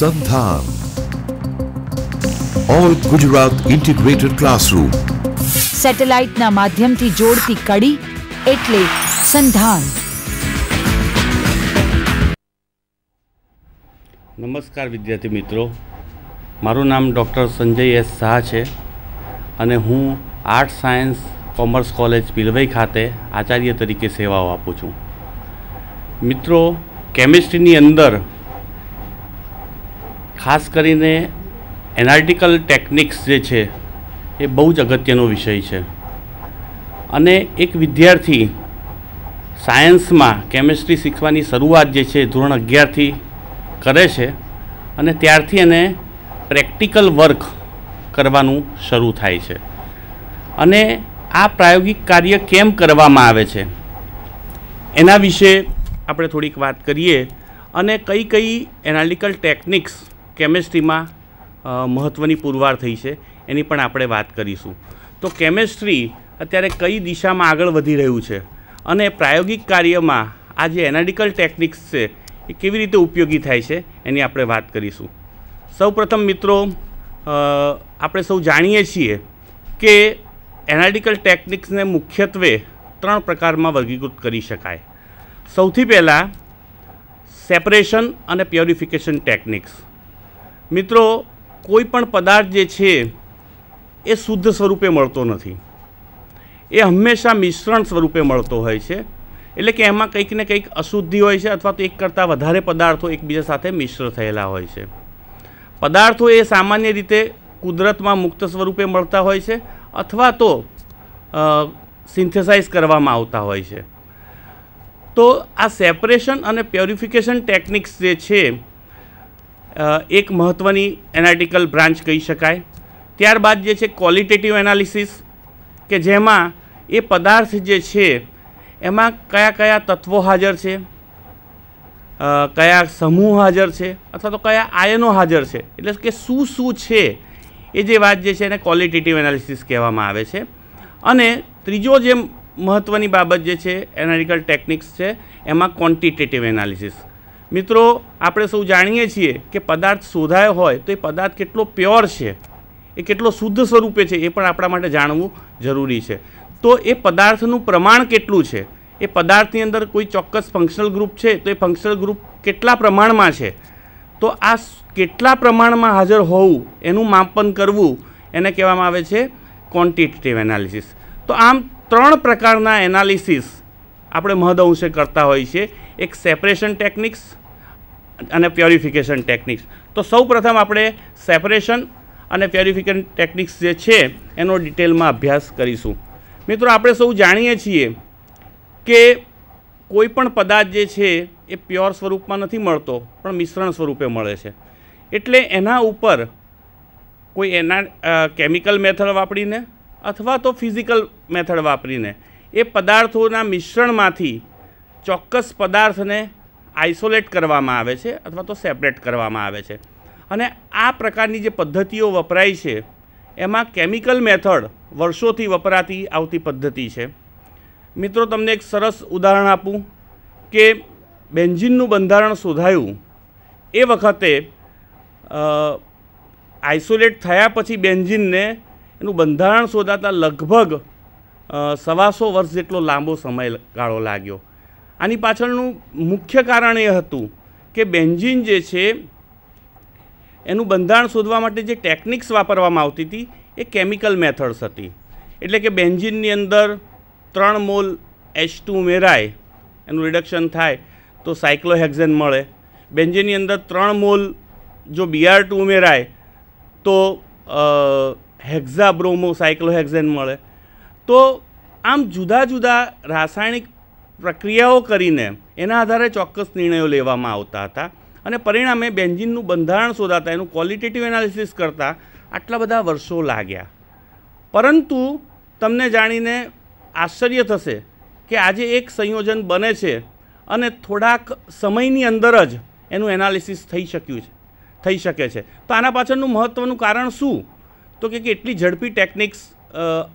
સંધાન all Gujarat integrated classroom સેટેલાઇટના માધ્યમથી જોડતી કડી એટલે સંધાન નમસ્કાર વિદ્યાર્થી મિત્રો મારું નામ ડૉક્ટર સંજય એસ શાહ છે અને હું art science commerce college Pilvai ખાતે આચાર્ય તરીકે સેવાઓ આપું છું મિત્રો કેમિસ્ટ્રીની અંદર ખાસ કરીને એનાલિટિકલ ટેકનિક્સ જે છે એ બહુ જ અગત્યનો વિષય છે અને એક વિદ્યાર્થી સાયન્સમાં કેમિસ્ટ્રી શીખવાની શરૂઆત જે છે ધોરણ અગિયારથી કરે છે અને ત્યારથી એને પ્રેક્ટિકલ વર્ક કરવાનું શરૂ થાય છે અને આ પ્રાયોગિક કાર્ય કેમ કરવામાં આવે છે એના વિશે આપણે થોડીક વાત કરીએ અને કઈ કઈ એનાલિટિકલ ટેકનિક્સ કેમેસ્ટ્રીમાં મહત્ત્વની પુરવાર થઈ છે એની પણ આપણે વાત કરીશું તો કેમેસ્ટ્રી અત્યારે કઈ દિશામાં આગળ વધી રહ્યું છે અને પ્રાયોગિક કાર્યમાં આ જે એનાલિટિકલ ટેકનિક્સ છે એ કેવી રીતે ઉપયોગી થાય છે એની આપણે વાત કરીશું સૌપ્રથમ મિત્રો આપણે સૌ જાણીએ છીએ કે એનાલિટિકલ ટેકનિક્સને મુખ્યત્વે ત્રણ પ્રકારમાં વર્ગીકૃત કરી શકાય સૌથી પહેલાં સેપરેશન અને પ્યોરિફિકેશન ટેકનિક્સ મિત્રો કોઈ પણ પદાર્થ જે છે એ શુદ્ધ સ્વરૂપે મળતો નથી એ હંમેશા મિશ્રણ સ્વરૂપે મળતો હોય છે એટલે કે એમાં કંઈક ને કંઈક અશુદ્ધિ હોય છે અથવા તો એક કરતાં વધારે પદાર્થો એકબીજા સાથે મિશ્ર થયેલા હોય છે પદાર્થો એ સામાન્ય રીતે કુદરતમાં મુક્ત સ્વરૂપે મળતા હોય છે અથવા તો સિન્થેસાઇઝ કરવામાં આવતા હોય છે તો આ સેપરેશન અને પ્યોરિફિકેશન ટેકનિક્સ જે છે એક મહત્ત્વની એનાલિટિકલ બ્રાન્ચ કહી શકાય ત્યારબાદ જે છે ક્વોલિટેટિવ એનાલિસિસ કે જેમાં એ પદાર્થ જે છે એમાં કયા કયા તત્વો હાજર છે કયા સમૂહ હાજર છે અથવા તો કયા આયનો હાજર છે એટલે કે શું શું છે એ જે વાત જે છે એને ક્વોલિટેટિવ એનાલિસિસ કહેવામાં આવે છે અને ત્રીજો જે મહત્ત્વની બાબત જે છે એનાલિટિકલ ટેકનિક્સ છે એમાં ક્વોન્ટિટેટિવ એનાલિસિસ મિત્રો આપણે સૌ જાણીએ છીએ કે પદાર્થ શોધાયો હોય તો એ પદાર્થ કેટલો પ્યોર છે એ કેટલો શુદ્ધ સ્વરૂપે છે એ પણ આપણા માટે જાણવું જરૂરી છે તો એ પદાર્થનું પ્રમાણ કેટલું છે એ પદાર્થની અંદર કોઈ ચોક્કસ ફંક્શનલ ગ્રુપ છે તો એ ફંક્શનલ ગ્રુપ કેટલા પ્રમાણમાં છે તો આ કેટલા પ્રમાણમાં હાજર હોવું એનું માપન કરવું એને કહેવામાં આવે છે ક્વોન્ટિટેટિવ એનાલિસિસ તો આમ ત્રણ પ્રકારના એનાલિસિસ આપણે મહદ અંશે કરતા હોઈએ છીએ એક સેપરેશન ટેકનિક્સ અને પ્યોરિફિકેશન ટેકનિક્સ તો સૌપ્રથમ આપણે સેપરેશન અને પ્યોરિફિકેશન ટેકનિક્સ જે છે એનો ડિટેલમાં અભ્યાસ કરીશું મિત્રો આપણે સૌ જાણીએ છીએ કે કોઈપણ પદાર્થ જે છે એ પ્યોર સ્વરૂપમાં નથી મળતો પણ મિશ્રણ સ્વરૂપે મળે છે એટલે એના ઉપર કોઈ એના કેમિકલ મેથડ વાપરીને અથવા તો ફિઝિકલ મેથડ વાપરીને એ પદાર્થોના મિશ્રણમાંથી ચોક્કસ પદાર્થને આઇસોલેટ કરવામાં આવે છે અથવા તો સેપરેટ કરવામાં આવે છે અને આ પ્રકારની જે પદ્ધતિઓ વપરાય છે એમાં કેમિકલ મેથડ વર્ષોથી વપરાતી આવતી પદ્ધતિ છે મિત્રો તમને એક સરસ ઉદાહરણ આપું કે બેન્જિનનું બંધારણ શોધાયું એ વખતે આઇસોલેટ થયા પછી બેન્જિનને એનું બંધારણ શોધાતા લગભગ સવાસો વર્ષ જેટલો લાંબો સમય ગાળો લાગ્યો આની પાછળનું મુખ્ય કારણ એ હતું કે બેન્ઝિન જે છે એનું બંધારણ શોધવા માટે જે ટેકનિક્સ વાપરવામાં આવતી હતી એ કેમિકલ મેથડ્સ હતી એટલે કે બેન્ઝિનની અંદર ત્રણ મોલ એચ ટુ ઉમેરાય એનું રિડક્શન થાય તો સાયક્લોહેક્ઝેન મળે બેન્ઝિનની અંદર ત્રણ મોલ જો બીઆર ટુ ઉમેરાય તો હેક્ઝા બ્રોમો સાયક્લોહેક્ઝેન મળે તો આમ જુદા જુદા રાસાયણિક પ્રક્રિયાઓ કરીને એના આધારે ચોક્કસ નિર્ણયો લેવામાં આવતા હતા અને પરિણામે બેન્જિનનું બંધારણ શોધાતા એનું ક્વોલિટેટિવ એનાલિસિસ કરતાં આટલા બધા વર્ષો લાગ્યા પરંતુ તમને જાણીને આશ્ચર્ય થશે કે આજે એક સંયોજન બને છે અને થોડાક સમયની અંદર જ એનું એનાલિસિસ થઈ શક્યું છે થઈ શકે છે તો આના પાછળનું મહત્ત્વનું કારણ શું તો કે કેટલી ઝડપી ટેકનિક્સ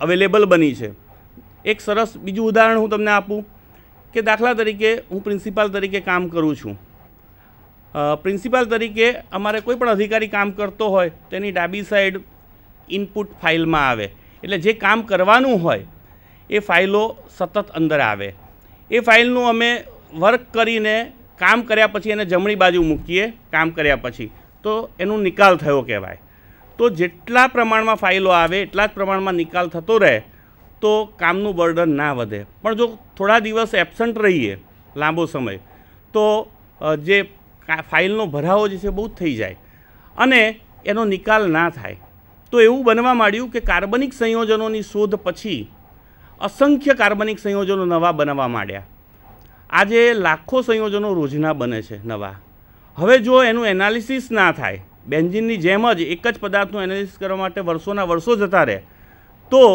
અવેલેબલ બની છે એક સરસ બીજું ઉદાહરણ હું તમને આપું કે દાખલા તરીકે હું પ્રિન્સિપાલ તરીકે કામ કરું છું પ્રિન્સિપાલ તરીકે અમારે કોઈ પણ અધિકારી કામ કરતો હોય તેની ડાબી સાઈડ ઇનપુટ ફાઇલમાં આવે એટલે જે કામ કરવાનું હોય એ ફાઇલો સતત અંદર આવે એ ફાઇલનું અમે વર્ક કરીને કામ કર્યા પછી એને જમણી બાજુ મૂકીએ કામ કર્યા પછી તો એનું નિકાલ થયો કહેવાય તો જેટલા પ્રમાણમાં ફાઇલો આવે એટલા જ પ્રમાણમાં નિકાલ થતો રહે તો કામનું બર્ડન ના વધે પણ જો થોડા દિવસ એબસન્ટ રહીએ લાંબો સમય તો જે ફાઇલનો ભરાવો જે છે બહુ થઈ જાય અને એનો નિકાલ ના થાય તો એવું બનવા માંડ્યું કે કાર્બનિક સંયોજનોની શોધ પછી અસંખ્ય કાર્બનિક સંયોજનો નવા બનાવવા માંડ્યા આજે લાખો સંયોજનો રોજના બને છે નવા હવે જો એનું એનાલિસિસ ના થાય બેન્જિનની જેમ જ એક જ પદાર્થનું એનાલિસિસ કરવા માટે વર્ષોના વર્ષો જતા રહે તો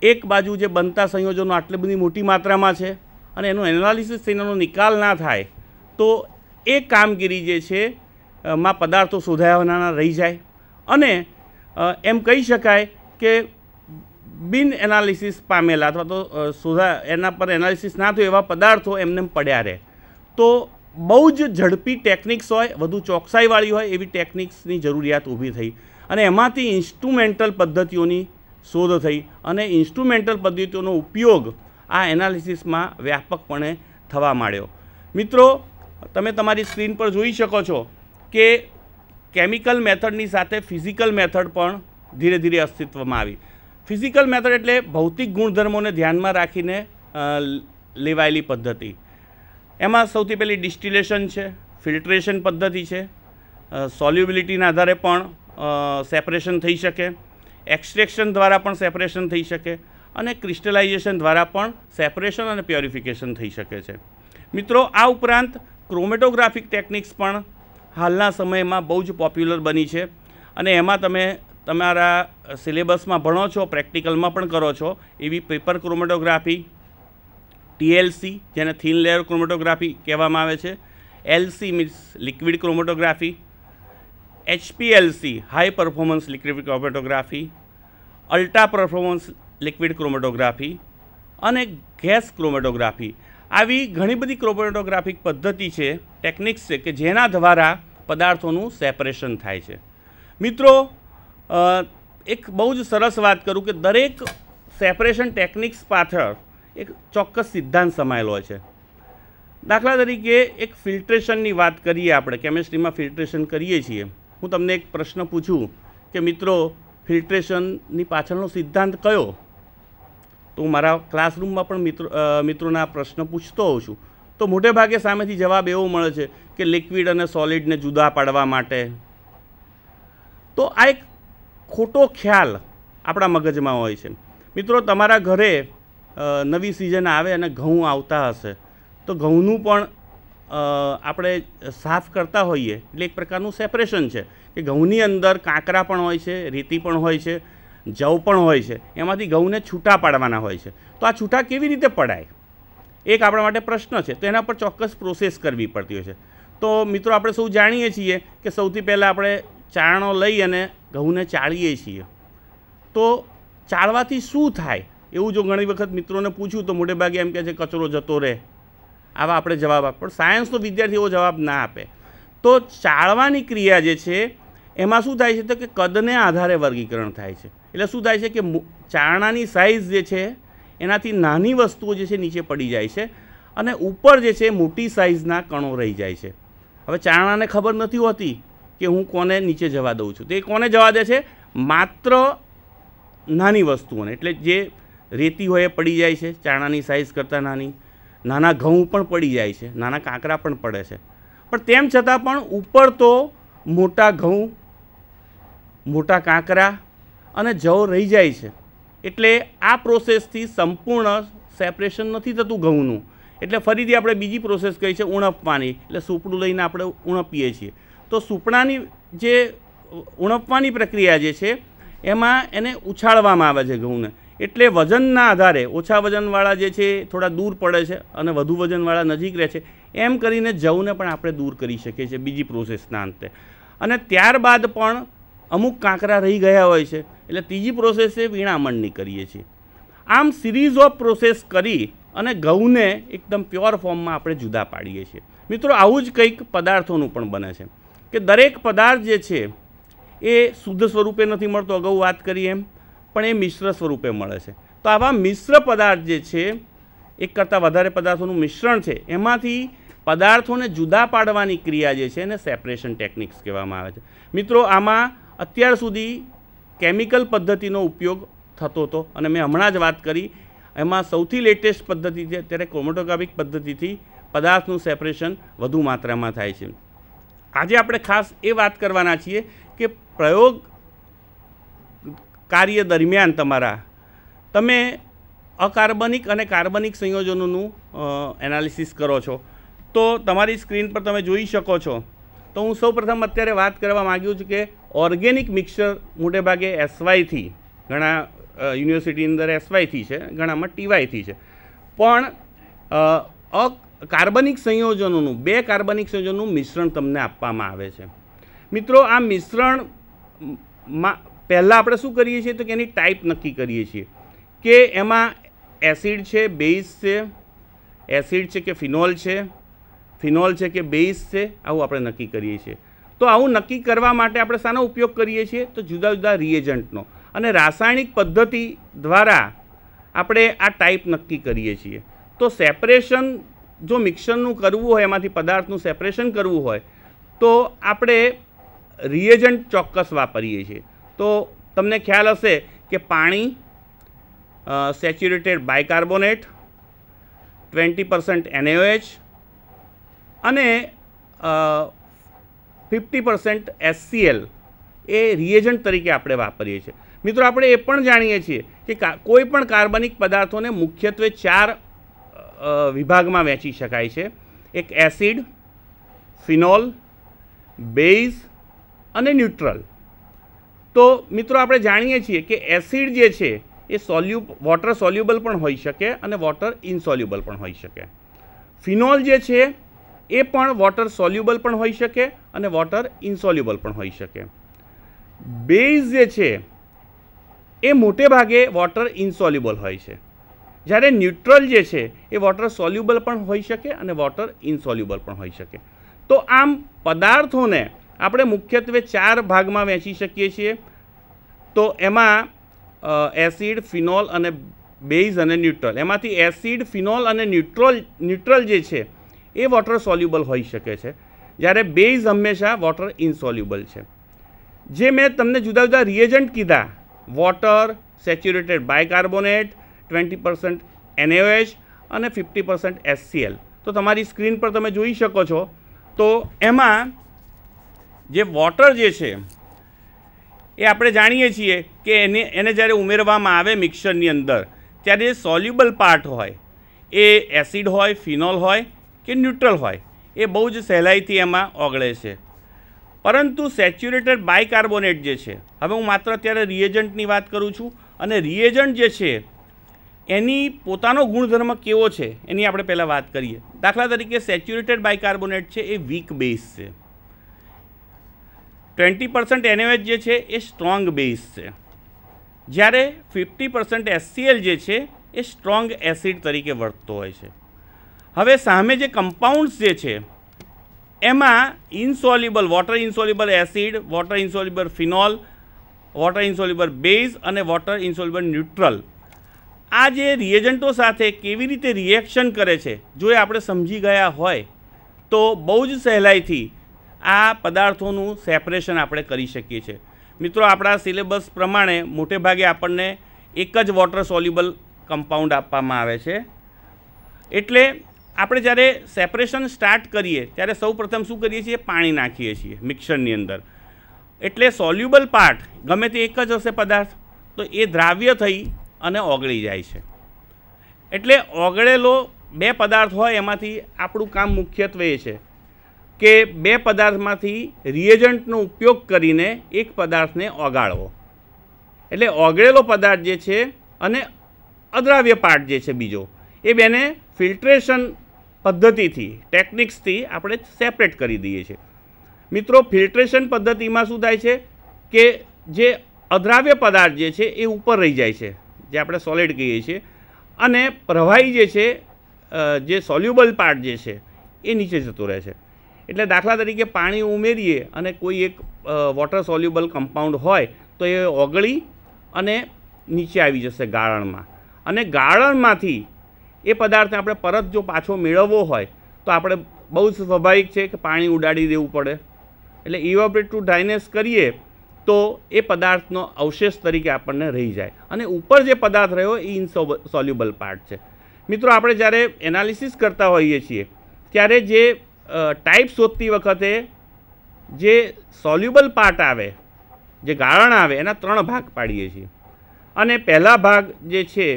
એક બાજુ જે બનતા સંયોજનો આટલી બધી મોટી માત્રામાં છે અને એનું એનાલિસિસ થઈને એનો નિકાલ ના થાય તો એ કામગીરી જે છે માં પદાર્થો શોધાયાના રહી જાય અને એમ કહી શકાય કે બિન એનાલિસિસ પામેલા અથવા તો શોધા એના પર એનાલિસિસ ના થયું એવા પદાર્થો એમને પડ્યા રહે તો બહુ જ ઝડપી ટેકનિક્સ હોય વધુ ચોકસાઈવાળી હોય એવી ટેકનિક્સની જરૂરિયાત ઊભી થઈ અને એમાંથી ઇન્સ્ટ્રુમેન્ટલ પદ્ધતિઓની શોધ થઈ અને ઇન્સ્ટ્રુમેન્ટલ પદ્ધતિઓનો ઉપયોગ આ એનાલિસિસમાં વ્યાપકપણે થવા માંડ્યો મિત્રો તમે તમારી સ્ક્રીન પર જોઈ શકો છો કે કેમિકલ મેથડની સાથે ફિઝિકલ મેથડ પણ ધીરે ધીરે અસ્તિત્વમાં આવી ફિઝિકલ મેથડ એટલે ભૌતિક ગુણધર્મોને ધ્યાનમાં રાખીને લેવાયેલી પદ્ધતિ એમાં સૌથી પહેલી ડિસ્ટિલેશન છે ફિલ્ટ્રેશન પદ્ધતિ છે સોલ્યુબિલિટીના આધારે પણ સેપરેશન થઈ શકે એક્સ્ટ્રેક્શન દ્વારા પણ સેપરેશન થઈ શકે અને ક્રિસ્ટલાઇઝેશન દ્વારા પણ સેપરેશન અને પ્યોરિફિકેશન થઈ શકે છે મિત્રો આ ઉપરાંત ક્રોમેટોગ્રાફિક ટેકનિક્સ પણ હાલના સમયમાં બહુ જ પોપ્યુલર બની છે અને એમાં તમે તમારા સિલેબસમાં ભણો છો પ્રેક્ટિકલમાં પણ કરો છો એવી પેપર ક્રોમેટોગ્રાફી ટીએલસી જેને થીન લેયર ક્રોમેટોગ્રાફી કહેવામાં આવે છે LC means liquid chromatography HPLC high performance liquid chromatography ultra performance liquid chromatography અને ગેસ ક્રોમેટોગ્રાફી આવી ઘણી બધી ક્રોમેટોગ્રાફિક પદ્ધતિ છે ટેકનિક્સ છે કે જેના દ્વારા પદાર્થોનું સેપરેશન થાય છે મિત્રો એક બહુ જ સરસ વાત કરું કે દરેક સેપરેશન ટેકનિક્સ પાછળ એક ચોક્કસ સિદ્ધાંત સમાયેલો છે દાખલા તરીકે એક ફિલ્ટ્રેશનની વાત કરીએ આપણે કેમેસ્ટ્રીમાં ફિલ્ટ્રેશન કરીએ છીએ હું તમને એક પ્રશ્ન પૂછું કે મિત્રો ફિલ્ટ્રેશનની પાછળનો સિદ્ધાંત કયો તો હું મારા ક્લાસરૂમમાં પણ મિત્રો મિત્રોના પ્રશ્ન પૂછતો હોઉં છું તો મોટે ભાગે સામેથી જવાબ એવો મળે છે કે લિક્વિડ અને સોલિડને જુદા પાડવા માટે તો આ એક ખોટો ખ્યાલ આપણા મગજમાં હોય છે મિત્રો તમારા ઘરે નવી સિઝન આવે અને ઘઉં આવતા હશે તો ઘઉંનું પણ આપણે સાફ કરતા હોઈએ એટલે એક પ્રકારનું સેપરેશન છે કે ઘઉંની અંદર કાંકરા પણ હોય છે રેતી પણ હોય છે જવ પણ હોય છે એમાંથી ઘઉંને છૂટા પાડવાના હોય છે તો આ છૂટા કેવી રીતે પડાય એક આપણા માટે પ્રશ્ન છે તો એના પર ચોક્કસ પ્રોસેસ કરવી પડતી હોય છે તો મિત્રો આપણે સૌ જાણીએ છીએ કે સૌથી પહેલાં આપણે ચારણો લઈ અને ઘઉંને ચાળીએ છીએ તો ચાળવાથી શું થાય એવું જો ઘણી વખત મિત્રોને પૂછ્યું તો મોટેભાગે એમ કહે છે કચરો જતો રહે આવા આપણે જવાબ આપો પણ સાયન્સનો વિદ્યાર્થી એવો જવાબ ના આપે તો ચાળવાની ક્રિયા જે છે એમાં શું થાય છે તો કે કદને આધારે વર્ગીકરણ થાય છે એટલે શું થાય છે કે ચારણાની સાઇઝ જે છે એનાથી નાની વસ્તુઓ જે છે નીચે પડી જાય છે અને ઉપર જે છે મોટી સાઇઝના કણો રહી જાય છે હવે ચારણાને ખબર નથી હોતી કે હું કોને નીચે જવા દઉં છું તે કોને જવા દે છે માત્ર નાની વસ્તુઓને એટલે જે રેતી હોય એ પડી જાય છે ચારણાની સાઇઝ કરતાં નાની નાના ઘઉં પણ પડી જાય છે નાના કાંકરા પણ પડે છે પણ તેમ છતાં પણ ઉપર તો મોટા ઘઉં મોટા કાંકરા અને જવ રહી જાય છે એટલે આ પ્રોસેસથી સંપૂર્ણ સેપરેશન નથી થતું ઘઉંનું એટલે ફરીથી આપણે બીજી પ્રોસેસ કહી છે ઉણપવાની એટલે સૂપડું લઈને આપણે ઉણપીએ છીએ તો સૂપડાની જે ઉણપવાની પ્રક્રિયા જે છે એમાં એને ઉછાળવામાં આવે છે ઘઉંને એટલે વજનના આધારે ઓછા વજનવાળા જે છે થોડા દૂર પડે છે અને વધુ વજનવાળા નજીક રહે છે એમ કરીને જવને પણ આપણે દૂર કરી શકીએ છીએ બીજી પ્રોસેસના અંતે અને ત્યારબાદ પણ અમુક કાંકરા રહી ગયા હોય છે એટલે ત્રીજી પ્રોસેસ એ વીણામણની કરીએ છીએ આમ સિરીઝ ઓફ પ્રોસેસ કરી અને ઘઉંને એકદમ પ્યોર ફોર્મમાં આપણે જુદા પાડીએ છીએ મિત્રો આવું જ કંઈક પદાર્થોનું પણ બને છે કે દરેક પદાર્થ જે છે એ શુદ્ધ સ્વરૂપે નથી મળતો અગાઉ વાત કરી એમ પણ એ મિશ્ર સ્વરૂપે મળે છે તો આવા મિશ્ર પદાર્થ જે છે એક કરતાં વધારે પદાર્થોનું મિશ્રણ છે એમાંથી પદાર્થોને જુદા પાડવાની ક્રિયા જે છે એને સેપરેશન ટેકનિક્સ કહેવામાં આવે છે મિત્રો આમાં અત્યાર સુધી કેમિકલ પદ્ધતિનો ઉપયોગ થતો હતો અને મેં હમણાં જ વાત કરી એમાં સૌથી લેટેસ્ટ પદ્ધતિ છે અત્યારે ક્રોમેટોગ્રાફિક પદ્ધતિથી પદાર્થનું સેપરેશન વધુ માત્રામાં થાય છે આજે આપણે ખાસ એ વાત કરવાના છીએ કે પ્રયોગ કાર્ય દરમિયાન તમારા તમે અકાર્બનિક અને કાર્બનિક સંયોજનોનું એનાલિસિસ કરો છો તો તમારી સ્ક્રીન પર તમે જોઈ શકો છો તો હું સૌપ્રથમ અત્યારે વાત કરવા માગ્યું છું કે ઓર્ગેનિક મિક્સર મોટેભાગે એસવાયથી ઘણા યુનિવર્સિટીની અંદર એસવાયથી છે ઘણામાં ટીવાયથી છે પણ કાર્બનિક સંયોજનોનું બે કાર્બનિક સંયોજનનું મિશ્રણ તમને આપવામાં આવે છે મિત્રો આ મિશ્રણ પહેલાં આપણે શું કરીએ છીએ તો કે એની ટાઈપ નક્કી કરીએ છીએ કે એમાં એસિડ છે બેઝ છે એસિડ છે કે ફિનોલ છે ફિનોલ છે કે બેઝ છે આવું આપણે નક્કી કરીએ છીએ તો આવું નક્કી કરવા માટે આપણે શાનો ઉપયોગ કરીએ છીએ તો જુદા જુદા રિએજન્ટનો અને રાસાયણિક પદ્ધતિ દ્વારા આપણે આ ટાઈપ નક્કી કરીએ છીએ તો સેપરેશન જો મિક્સરનું કરવું હોય એમાંથી પદાર્થનું સેપરેશન કરવું હોય તો આપણે રિએજન્ટ ચોક્કસ વાપરીએ છીએ તો તમને ખ્યાલ હશે કે પાણી saturated bicarbonate twenty percent NaOH અને ફિફ્ટી પરસેન્ટ એસસીએલ એ રિએજન્ટ તરીકે આપણે વાપરીએ છીએ મિત્રો આપણે એ પણ જાણીએ છીએ કે કોઈ પણ કાર્બનિક પદાર્થોને મુખ્યત્વે ચાર વિભાગમાં વેચી શકાય છે એક એસિડ ફિનોલ બેઝ અને ન્યુટ્રલ તો મિત્રો આપણે જાણીએ છીએ કે એસિડ જે છે એ સોલ્યુ વોટર સોલ્યુબલ પણ હોઈ શકે અને વોટર ઇનસોલ્યુબલ પણ હોઈ શકે ફિનોલ જે છે એ પણ વોટર સોલ્યુબલ પણ હોઈ શકે અને વોટર ઇન્સોલ્યુબલ પણ હોઈ શકે બેઝ જે છે એ મોટે ભાગે વોટર ઇનસોલ્યુબલ હોય છે જ્યારે ન્યુટ્રલ જે છે એ વોટર સોલ્યુબલ પણ હોઈ શકે અને વોટર ઇનસોલ્યુબલ પણ હોઈ શકે તો આમ પદાર્થોને આપણે મુખ્યત્વે ચાર ભાગમાં વેચી શકીએ છીએ તો એમાં એસિડ ફિનોલ અને બેઝ અને ન્યુટ્રલ એમાંથી એસિડ ફિનોલ અને ન્યુટ્રલ ન્યુટ્રલ જે છે એ વોટર સોલ્યુબલ હોઈ શકે છે જ્યારે બેઝ હંમેશા વોટર ઇન્સોલ્યુબલ છે જે મેં તમને જુદા જુદા રિએજન્ટ કીધા water saturated bicarbonate twenty percent NaOH અને ફિફ્ટી પર્સન્ટ એસસીએલ તો તમારી સ્ક્રીન પર તમે જોઈ શકો છો તો એમાં જે વોટર જે છે એ આપણે જાણીએ છીએ કે એને એને જ્યારે ઉમેરવામાં આવે મિક્સરની અંદર ત્યારે સોલ્યુબલ પાર્ટ હોય એ એસિડ હોય ફિનોલ હોય કે ન્યુટ્રલ હોય એ બહુ જ સહેલાઈથી એમાં ઓગળે છે પરંતુ સેચ્યુરેટેડ બાયકાર્બોનેટ જે છે હવે હું માત્ર અત્યારે રિએજન્ટની વાત કરું છું અને રિએજન્ટ જે છે એની પોતાનો ગુણધર્મ કેવો છે એની આપણે પહેલાં વાત કરીએ દાખલા તરીકે સેચ્યુરેટેડ બાયકાર્બોનેટ છે એ વીક બેઝ છે ટ્વેન્ટી પર્સન્ટ એનએમએચ જે છે એ સ્ટ્રોંગ બેઝ છે જ્યારે ફિફ્ટી પર્સન્ટ એસસીએલ જે છે એ સ્ટ્રોંગ એસિડ તરીકે વર્તતો હોય છે હવે સામે જે કમ્પાઉન્ડ્સ જે છે એમાં insoluble water insoluble acid water insoluble phenol water insoluble base અને વોટર ઇન્સોલ્યુબલ ન્યુટ્રલ આ જે રિએજન્ટો સાથે કેવી રીતે રિએક્શન કરે છે જો એ આપણે સમજી ગયા હોય તો બહુ જ સહેલાઈથી આ પદાર્થોનું સેપરેશન આપણે કરી શકીએ છીએ મિત્રો આપણા સિલેબસ પ્રમાણે મોટે ભાગે આપણને એક જ વોટર સોલ્યુબલ કમ્પાઉન્ડ આપવામાં આવે છે એટલે આપણે જ્યારે સેપરેશન સ્ટાર્ટ કરીએ ત્યારે સૌપ્રથમ શું કરીએ છીએ પાણી નાખીએ છીએ મિક્સરની અંદર એટલે સોલ્યુબલ પાર્ટ ગમે તે એક જ હશે પદાર્થ તો એ દ્રાવ્ય થઈ અને ઓગળી જાય છે એટલે ઓગળેલો બે પદાર્થ હોય એમાંથી આપણું કામ મુખ્યત્વે એ છે કે બે પદાર્થમાંથી રિએજન્ટનો ઉપયોગ કરીને એક પદાર્થને ઓગાળવો એટલે ઓગળેલો પદાર્થ જે છે અને અદ્રાવ્ય પાર્ટ જે છે બીજો એ બેને ફિલ્ટ્રેશન પદ્ધતિથી ટેકનિક્સથી આપણે સેપરેટ કરી દઈએ છીએ મિત્રો ફિલ્ટ્રેશન પદ્ધતિમાં શું થાય છે કે જે અદ્રાવ્ય પદાર્થ જે છે એ ઉપર રહી જાય છે જે આપણે સોલિડ કહીએ છીએ અને પ્રવાહી જે છે જે સોલ્યુબલ પાર્ટ જે છે એ નીચે જતો રહે છે એટલે દાખલા તરીકે પાણી ઉમેરીએ અને કોઈ એક વોટર સોલ્યુબલ કમ્પાઉન્ડ હોય તો એ ઓગળી અને નીચે આવી જશે ગાળણમાં અને ગાળણમાંથી એ પદાર્થને આપણે પરત જો પાછો મેળવવો હોય તો આપણે બહુ સ્વાભાવિક છે કે પાણી ઉડાડી દેવું પડે એટલે ઇવોપરેટ ટુ ડ્રાયનેસ કરીએ તો એ પદાર્થનો અવશેષ તરીકે આપણને રહી જાય અને ઉપર જે પદાર્થ રહ્યો એ સોલ્યુબલ પાર્ટ છે મિત્રો આપણે જ્યારે એનાલિસિસ કરતા હોઈએ છીએ ત્યારે જે ટાઈપ શોધતી વખતે જે સોલ્યુબલ પાર્ટ આવે જે ગાળણ આવે એના ત્રણ ભાગ પાડીએ છીએ અને પહેલા ભાગ જે છે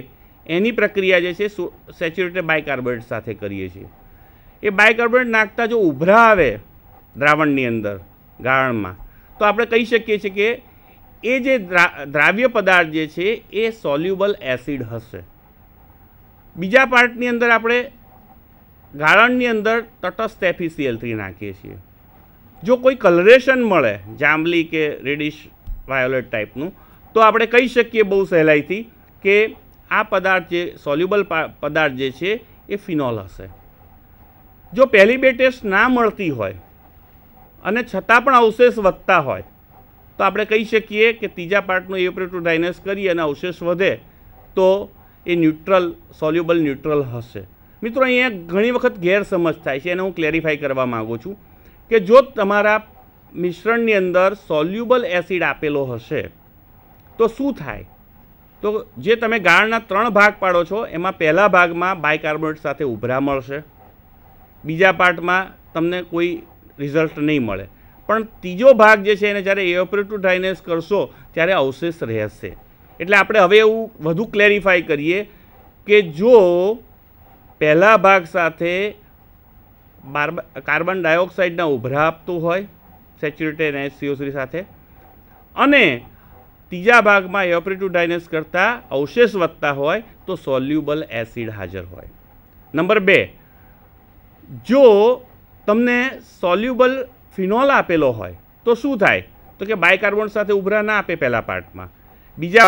એની પ્રક્રિયા જે છે સેચ્યુરેટેડ બાયકાર્બોનેટ સાથે કરીએ છીએ એ બાયકાર્બોનેટ નાખતા જો ઉભરા આવે દ્રાવણની અંદર ગાળણમાં તો આપણે કહી શકીએ છીએ કે એ જે દ્રાવ્ય પદાર્થ જે છે એ સોલ્યુબલ એસિડ હશે બીજા પાર્ટની અંદર આપણે ગાળણની અંદર તટસ્થ એફીસીએલ થ્રી e નાખીએ છીએ જો કોઈ કલરેશન મળે જાંબલી કે રેડિશ વાયોલેટ ટાઈપનું તો આપણે કહી શકીએ બહુ સહેલાઈથી કે આ પદાર્થ જે સોલ્યુબલ પદાર્થ જે છે એ ફિનોલ હશે જો પહેલી બે ટેસ્ટ ના મળતી હોય અને છતાં પણ અવશેષ વધતા હોય તો આપણે કહી શકીએ કે ત્રીજા પાર્ટનું એવપરેટો ડાયનેસ કરી અને અવશેષ વધે તો એ ન્યુટ્રલ સોલ્યુબલ ન્યુટ્રલ હશે મિત્રો અહીંયા ઘણી વખત ગેરસમજ થાય છે એને હું ક્લેરિફાય કરવા માગું છું કે જો તમારા મિશ્રણની અંદર સોલ્યુબલ એસિડ આપેલો હશે તો શું થાય તો જે તમે ગાળના ત્રણ ભાગ પાડો છો એમાં પહેલા ભાગમાં બાયકાર્બોનેટ સાથે ઉભરા મળશે બીજા પાર્ટમાં તમને કોઈ રિઝલ્ટ નહીં મળે પણ ત્રીજો ભાગ જે છે એને જ્યારે એવોપરેટિવ ડ્રાઇનેસ કરશો ત્યારે અવશેષ રહેશે એટલે આપણે હવે એવું વધુ ક્લેરિફાઈ કરીએ કે જો પહેલા ભાગ સાથે કાર્બન ડાયોક્સાઇડના ઉભરા આપતું હોય સેચ્યુરેટેડ એસસીઓસી સાથે અને ત્રીજા ભાગમાં એઓપરેટિવ ડાયનેસ કરતાં અવશેષ વધતા હોય તો સોલ્યુબલ એસિડ હાજર હોય નંબર બે જો તમને સોલ્યુબલ ફિનોલ આપેલો હોય તો શું થાય તો કે બાયકાર્બોન સાથે ઉભરા ના આપે પહેલા પાર્ટમાં બીજા